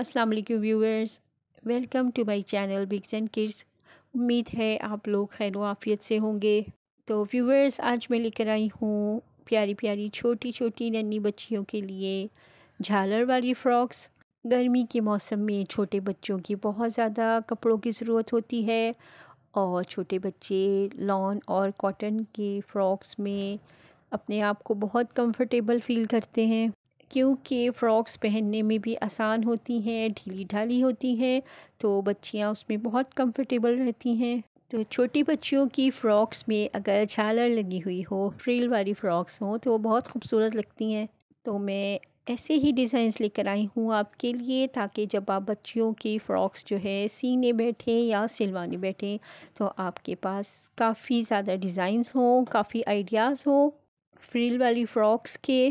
अस्सलाम वालेकुम viewers welcome to my channel bigs and kids उम्मीद है आप लोग खैर आफियत से होंगे तो व्यूअर्स आज मैं लेकर आई हूँ प्यारी प्यारी छोटी छोटी नन्ही बच्चियों के लिए झालर वाली फ़्रॉक्स गर्मी के मौसम में छोटे बच्चों की बहुत ज़्यादा कपड़ों की ज़रूरत होती है और छोटे बच्चे लॉन और कॉटन के फ़्रॉक्स में अपने आप को बहुत कंफर्टेबल फील करते हैं क्योंकि फ़्रॉक्स पहनने में भी आसान होती हैं ढीली ढाली होती हैं तो बच्चियाँ उसमें बहुत कंफर्टेबल रहती हैं तो छोटी बच्चियों की फ़्रॉक्स में अगर झालर लगी हुई हो फ्रील वाली फ़्रॉक्स हों तो वो बहुत खूबसूरत लगती हैं तो मैं ऐसे ही डिज़ाइंस लेकर आई हूँ आपके लिए ताकि जब आप बच्चियों की फ़्रॉक्स जो है सीने बैठे या सिलवाने बैठे तो आपके पास काफ़ी ज़्यादा डिज़ाइंस हों काफ़ी आइडियाज़ हों फ्रील वाली फ़्रॉक्स के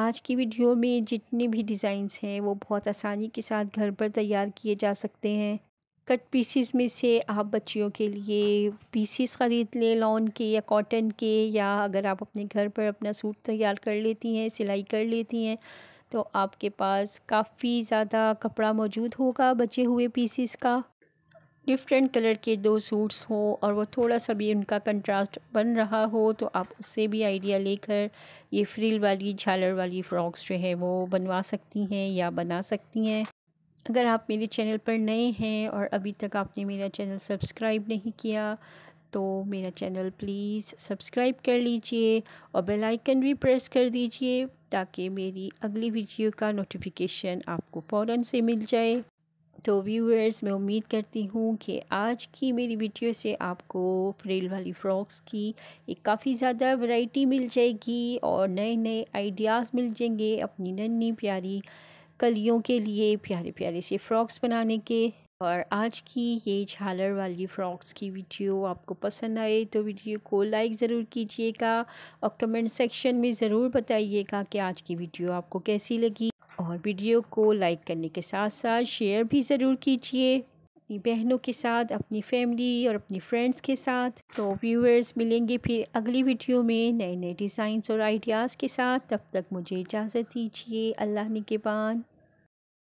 आज की वीडियो में जितने भी डिज़ाइंस हैं वो बहुत आसानी के साथ घर पर तैयार किए जा सकते हैं कट पीसीस में से आप बच्चियों के लिए पीसीस ख़रीद लें लॉन के या कॉटन के या अगर आप अपने घर पर अपना सूट तैयार कर लेती हैं सिलाई कर लेती हैं तो आपके पास काफ़ी ज़्यादा कपड़ा मौजूद होगा बचे हुए पीसीस का डिफरेंट कलर के दो सूट्स हो और वो थोड़ा सा भी उनका कंट्रास्ट बन रहा हो तो आप उससे भी आइडिया लेकर ये फ्रिल वाली झालर वाली फ़्रॉक्स जो है वो बनवा सकती हैं या बना सकती हैं अगर आप मेरे चैनल पर नए हैं और अभी तक आपने मेरा चैनल सब्सक्राइब नहीं किया तो मेरा चैनल प्लीज़ सब्सक्राइब कर लीजिए और बेल आइकन भी प्रेस कर दीजिए ताकि मेरी अगली वीडियो का नोटिफिकेशन आपको फ़ौर से मिल जाए तो व्यूअर्स मैं उम्मीद करती हूँ कि आज की मेरी वीडियो से आपको फ्रेल वाली फ़्रॉक्स की एक काफ़ी ज़्यादा वैरायटी मिल जाएगी और नए नए आइडियाज़ मिल जाएंगे अपनी नन्नी प्यारी कलियों के लिए प्यारे प्यारे से फ़्रॉक्स बनाने के और आज की ये झालर वाली फ़्रॉक्स की वीडियो आपको पसंद आए तो वीडियो को लाइक ज़रूर कीजिएगा और कमेंट सेक्शन में ज़रूर बताइएगा कि आज की वीडियो आपको कैसी लगी और वीडियो को लाइक करने के साथ साथ शेयर भी ज़रूर कीजिए अपनी बहनों के साथ अपनी फैमिली और अपनी फ्रेंड्स के साथ तो व्यूअर्स मिलेंगे फिर अगली वीडियो में नए नए डिज़ाइंस और आइडियाज़ के साथ तब तक मुझे इजाज़त दीजिए अल्लाह ने बाद